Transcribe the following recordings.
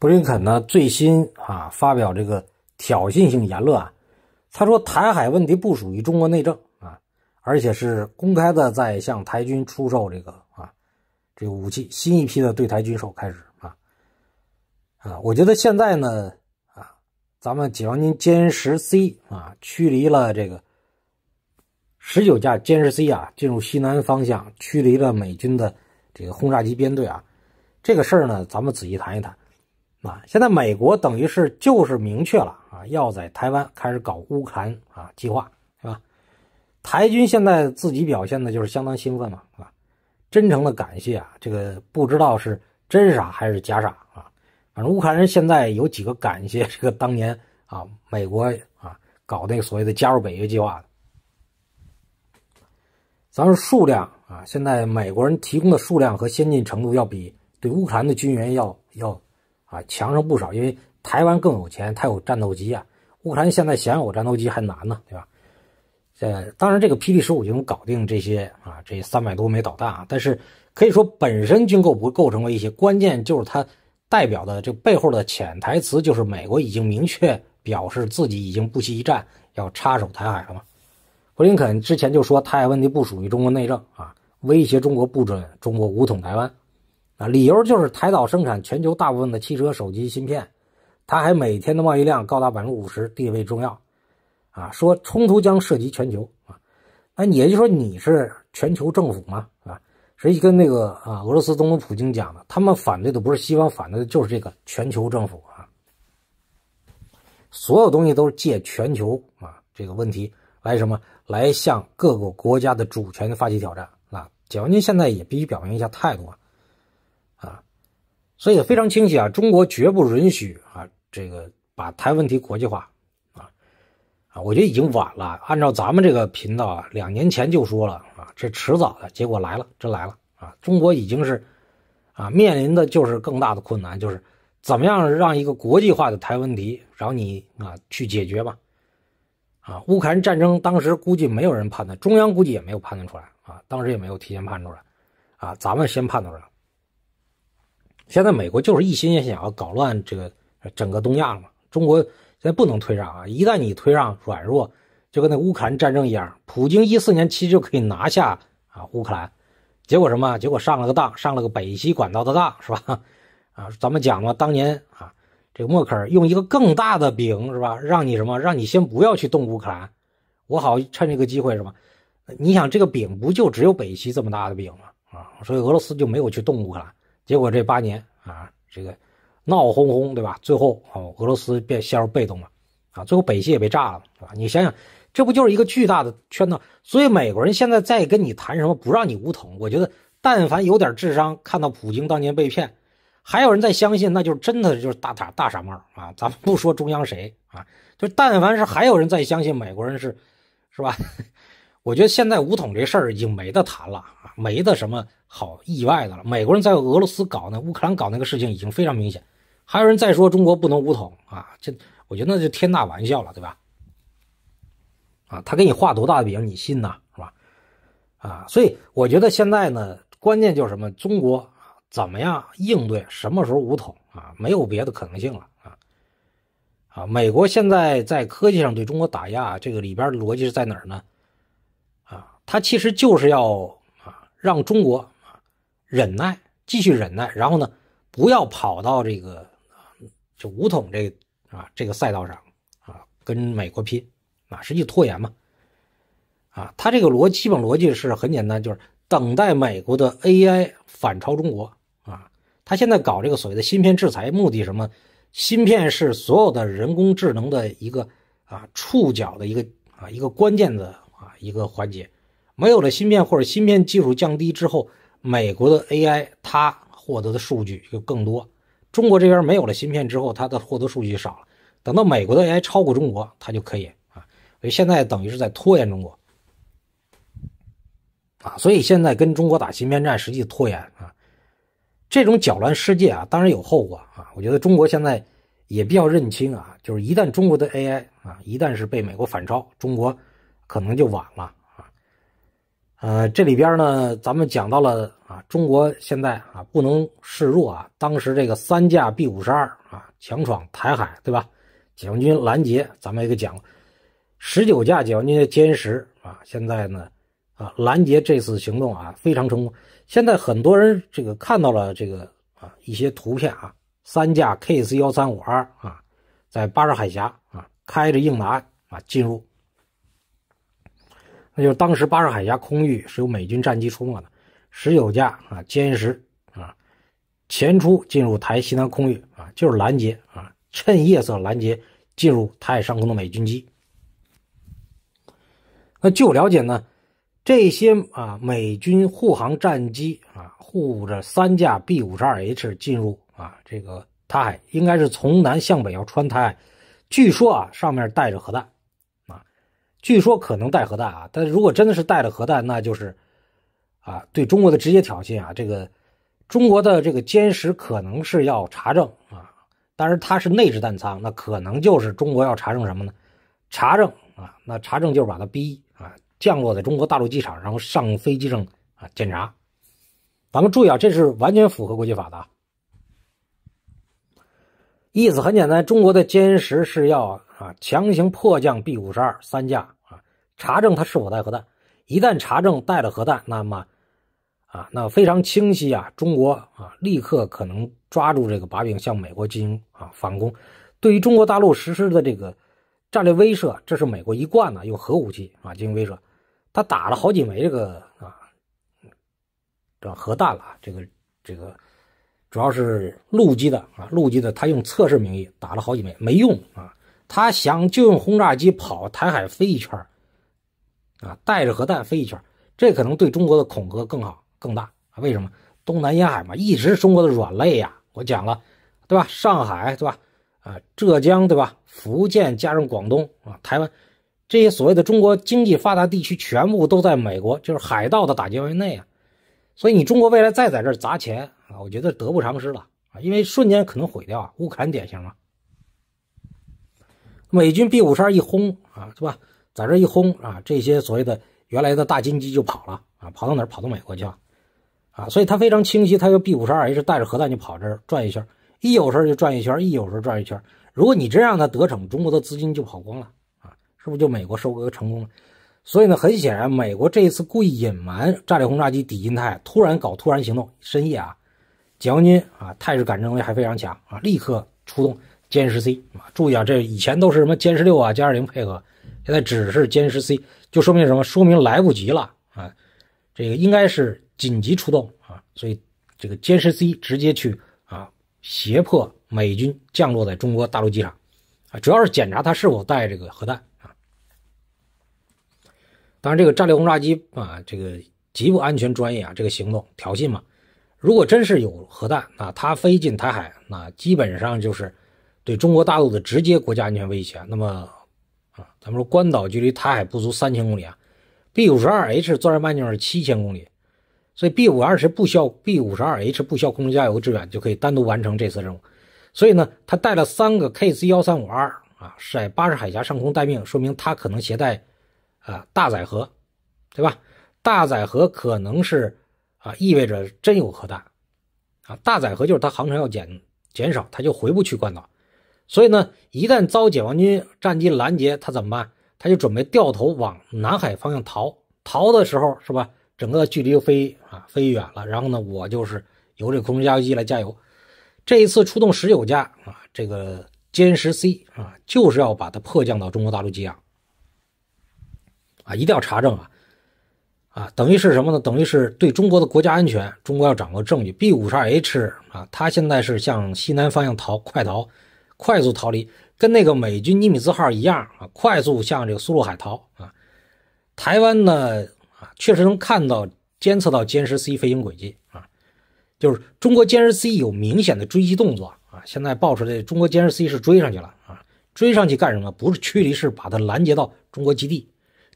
布林肯呢最新啊发表这个挑衅性言论啊，他说台海问题不属于中国内政啊，而且是公开的在向台军出售这个啊这武器，新一批的对台军售开始啊啊，我觉得现在呢啊，咱们解放军歼十 C 啊驱离了这个十九架歼十 C 啊进入西南方向驱离了美军的这个轰炸机编队啊，这个事儿呢咱们仔细谈一谈。啊，现在美国等于是就是明确了啊，要在台湾开始搞乌克兰啊计划，是吧？台军现在自己表现的就是相当兴奋嘛，是吧？真诚的感谢啊，这个不知道是真傻还是假傻啊。反正乌克兰人现在有几个感谢这个当年啊，美国啊搞那个所谓的加入北约计划的。咱们数量啊，现在美国人提供的数量和先进程度要比对乌克兰的军援要要。啊，强上不少，因为台湾更有钱，它有战斗机啊。乌克兰现在想有战斗机还难呢，对吧？呃，当然这个 Pd 十五就能搞定这些啊，这三百多枚导弹啊。但是可以说本身军购不构成威胁，关键就是它代表的这背后的潜台词就是美国已经明确表示自己已经不惜一战要插手台海了嘛。布林肯之前就说台海问题不属于中国内政啊，威胁中国不准中国武统台湾。啊，理由就是台岛生产全球大部分的汽车、手机芯片，它还每天的贸易量高达百分之五十，地位重要。啊，说冲突将涉及全球啊，那也就说你是全球政府嘛？啊，实际跟那个啊俄罗斯总统普京讲的，他们反对的不是西方，反对的就是这个全球政府啊。所有东西都是借全球啊这个问题来什么来向各个国家的主权发起挑战啊。解放军现在也必须表明一下态度啊。所以非常清晰啊，中国绝不允许啊，这个把台湾问题国际化，啊啊，我觉得已经晚了。按照咱们这个频道啊，两年前就说了啊，这迟早的结果来了，真来了啊。中国已经是啊，面临的就是更大的困难，就是怎么样让一个国际化的台湾问题然后你啊去解决吧，啊。乌克兰战争当时估计没有人判断，中央估计也没有判断出来啊，当时也没有提前判出来啊，咱们先判出来现在美国就是一心想要搞乱这个整个东亚嘛？中国现在不能退让啊！一旦你退让软弱，就跟那乌克兰战争一样，普京一四年其实就可以拿下啊乌克兰，结果什么？结果上了个当，上了个北溪管道的当，是吧？啊，咱们讲嘛，当年啊，这个默克尔用一个更大的饼是吧，让你什么，让你先不要去动乌克兰，我好趁这个机会什么？你想这个饼不就只有北溪这么大的饼吗？啊，所以俄罗斯就没有去动乌克兰。结果这八年啊，这个闹哄哄，对吧？最后哦，俄罗斯便陷入被动了，啊，最后北极也被炸了，对吧？你想想，这不就是一个巨大的圈套？所以美国人现在再跟你谈什么不让你无统，我觉得但凡有点智商，看到普京当年被骗，还有人在相信，那就是真的就是大傻大傻帽啊！咱们不说中央谁啊，就但凡是还有人在相信美国人是，是吧？我觉得现在武统这事儿已经没得谈了啊，没得什么好意外的了。美国人在俄罗斯搞那乌克兰搞那个事情已经非常明显，还有人再说中国不能武统啊，这我觉得那就天大玩笑了，对吧？啊，他给你画多大的饼你信呐，是吧？啊，所以我觉得现在呢，关键就是什么，中国怎么样应对，什么时候武统啊？没有别的可能性了啊！啊，美国现在在科技上对中国打压，这个里边的逻辑是在哪儿呢？他其实就是要啊，让中国忍耐，继续忍耐，然后呢，不要跑到这个啊，就武统这个啊这个赛道上啊，跟美国拼啊，实际拖延嘛。啊，他这个逻基本逻辑是很简单，就是等待美国的 AI 反超中国啊。他现在搞这个所谓的芯片制裁，目的什么？芯片是所有的人工智能的一个啊触角的一个啊一个关键的啊一个环节。没有了芯片或者芯片技术降低之后，美国的 AI 它获得的数据就更多；中国这边没有了芯片之后，它的获得数据少了。等到美国的 AI 超过中国，它就可以啊，所以现在等于是在拖延中国啊，所以现在跟中国打芯片战，实际拖延啊，这种搅乱世界啊，当然有后果啊。我觉得中国现在也比较认清啊，就是一旦中国的 AI 啊，一旦是被美国反超，中国可能就晚了。呃，这里边呢，咱们讲到了啊，中国现在啊不能示弱啊，当时这个三架 B 五十二啊强闯台海，对吧？解放军拦截，咱们也给讲，了十九架解放军的歼十啊，现在呢啊拦截这次行动啊非常成功。现在很多人这个看到了这个啊一些图片啊，三架 KZ 幺三五 R 啊在巴士海峡啊开着硬拿啊进入。那就是当时巴士海峡空域是由美军战机出没的，十九架啊歼十啊前出进入台西南空域啊，就是拦截啊，趁夜色拦截进入台海上空的美军机。那据我了解呢，这些啊美军护航战机啊护着三架 B-52H 进入啊这个台海，应该是从南向北要穿台海，据说啊上面带着核弹。据说可能带核弹啊，但是如果真的是带了核弹，那就是，啊，对中国的直接挑衅啊！这个中国的这个歼十可能是要查证啊，但是它是内置弹仓，那可能就是中国要查证什么呢？查证啊，那查证就是把它逼啊降落在中国大陆机场，然后上飞机上啊检查。咱们注意啊，这是完全符合国际法的。意思很简单，中国的歼十是要啊强行迫降 B 五十二三架啊，查证它是否带核弹。一旦查证带了核弹，那么啊那非常清晰啊，中国啊立刻可能抓住这个把柄向美国进行啊反攻。对于中国大陆实施的这个战略威慑，这是美国一贯的用核武器啊进行威慑。他打了好几枚这个啊，这核弹了，这个这个。主要是陆基的啊，陆基的他用测试名义打了好几枚没用啊，他想就用轰炸机跑台海飞一圈啊，带着核弹飞一圈这可能对中国的恐吓更好更大啊？为什么？东南沿海嘛，一直中国的软肋呀。我讲了，对吧？上海对吧？啊，浙江对吧？福建加上广东啊，台湾这些所谓的中国经济发达地区，全部都在美国就是海盗的打击范围内啊。所以你中国未来再在这儿砸钱。啊，我觉得得不偿失了啊，因为瞬间可能毁掉，啊，乌克兰典型嘛。美军 B 五十二一轰啊，是吧？在这一轰啊，这些所谓的原来的大金鸡就跑了啊，跑到哪儿？跑到美国去了啊！所以它非常清晰，它用 B 五十二 H 带着核弹就跑这儿转一圈，一有事就转一圈，一有事转一圈。如果你真让他得逞，中国的资金就跑光了啊，是不是就美国收割成功了？所以呢，很显然，美国这一次故意隐瞒战略轰炸机底金态，突然搞突然行动，深夜啊。解放军啊，态势感知能力还非常强啊，立刻出动歼十 C 啊！注意啊，这以前都是什么歼十六啊、歼二零配合，现在只是歼十 C，就说明什么？说明来不及了啊！这个应该是紧急出动啊，所以这个歼十 C 直接去啊胁迫美军降落在中国大陆机场啊，主要是检查它是否带这个核弹啊。当然，这个战略轰炸机啊，这个极不安全专业啊，这个行动挑衅嘛。如果真是有核弹，那它飞进台海，那基本上就是对中国大陆的直接国家安全威胁。那么，啊，咱们说关岛距离台海不足三千公里啊，B 五十二 H 作战半径是七千公里，所以 B 五二十不需要 B 五十二 H 不需要空中加油支援就可以单独完成这次任务。所以呢，它带了三个 KC 幺三五二啊，是在巴士海峡上空待命，说明它可能携带啊大载荷，对吧？大载荷可能是。啊，意味着真有核弹，啊，大载荷就是它航程要减减少，它就回不去关岛，所以呢，一旦遭解放军战机拦截，它怎么办？它就准备掉头往南海方向逃，逃的时候是吧？整个距离又飞啊飞远了，然后呢，我就是由这空中加油机来加油，这一次出动十九架啊，这个歼十 C 啊，就是要把它迫降到中国大陆机场，啊，一定要查证啊。啊，等于是什么呢？等于是对中国的国家安全，中国要掌握证据。B52H 啊，它现在是向西南方向逃，快逃，快速逃离，跟那个美军尼米兹号一样啊，快速向这个苏鲁海逃啊。台湾呢啊，确实能看到监测到歼十 C 飞行轨迹啊，就是中国歼十 C 有明显的追击动作啊。现在爆出来，中国歼十 C 是追上去了啊，追上去干什么？不是驱离，是把它拦截到中国基地。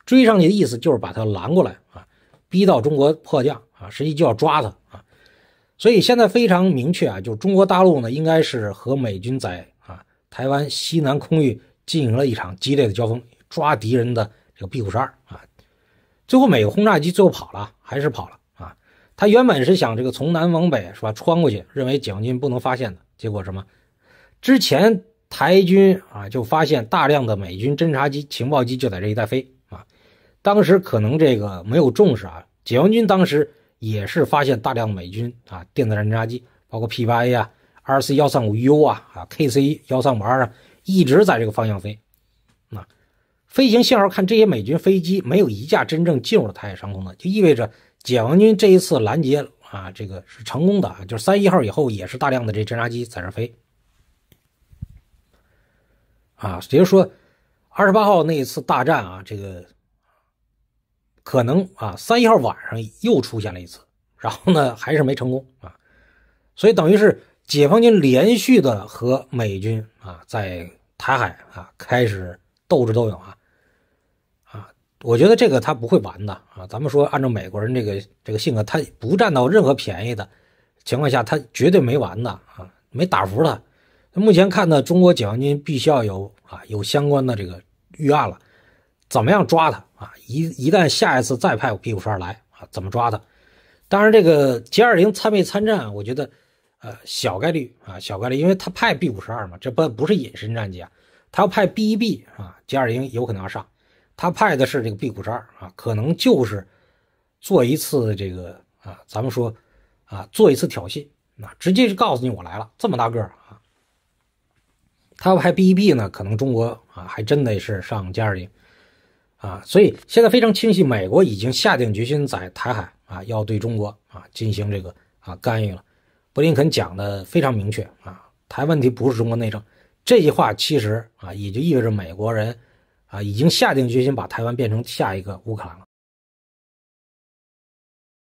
追上去的意思就是把它拦过来啊。逼到中国迫降啊，实际就要抓他啊，所以现在非常明确啊，就是中国大陆呢，应该是和美军在啊台湾西南空域进行了一场激烈的交锋，抓敌人的这个 B 五十二啊，最后美轰炸机最后跑了，还是跑了啊，他原本是想这个从南往北是吧穿过去，认为解放军不能发现的，结果什么？之前台军啊就发现大量的美军侦察机、情报机就在这一带飞。当时可能这个没有重视啊，解放军当时也是发现大量美军啊电子侦察机，包括 P 八 A 啊、R C 幺三五 U 啊、啊 K C 幺三五二啊，一直在这个方向飞。那飞行信号看，这些美军飞机没有一架真正进入了台海上空的，就意味着解放军这一次拦截啊，这个是成功的。就是三一号以后，也是大量的这侦察机在这飞。啊，也就是说，二十八号那一次大战啊，这个。可能啊，三一号晚上又出现了一次，然后呢，还是没成功啊，所以等于是解放军连续的和美军啊在台海啊开始斗智斗勇啊啊，我觉得这个他不会完的啊，咱们说按照美国人这个这个性格，他不占到任何便宜的情况下，他绝对没完的啊，没打服他，目前看呢，中国解放军必须要有啊有相关的这个预案了。怎么样抓他啊？一一旦下一次再派 B 五十二来啊，怎么抓他？当然，这个歼二零参没参战，我觉得，呃，小概率啊，小概率，因为他派 B 五十二嘛，这不不是隐身战机，啊，他要派 B 一 B 啊，歼二零有可能要上，他派的是这个 B 五十二啊，可能就是做一次这个啊，咱们说啊，做一次挑衅啊，直接就告诉你我来了，这么大个儿啊，他要派 B 一 B 呢，可能中国啊还真得是上歼二零。啊，所以现在非常清晰，美国已经下定决心在台海啊，要对中国啊进行这个啊干预了。布林肯讲的非常明确啊，台问题不是中国内政，这句话其实啊也就意味着美国人啊已经下定决心把台湾变成下一个乌克兰了。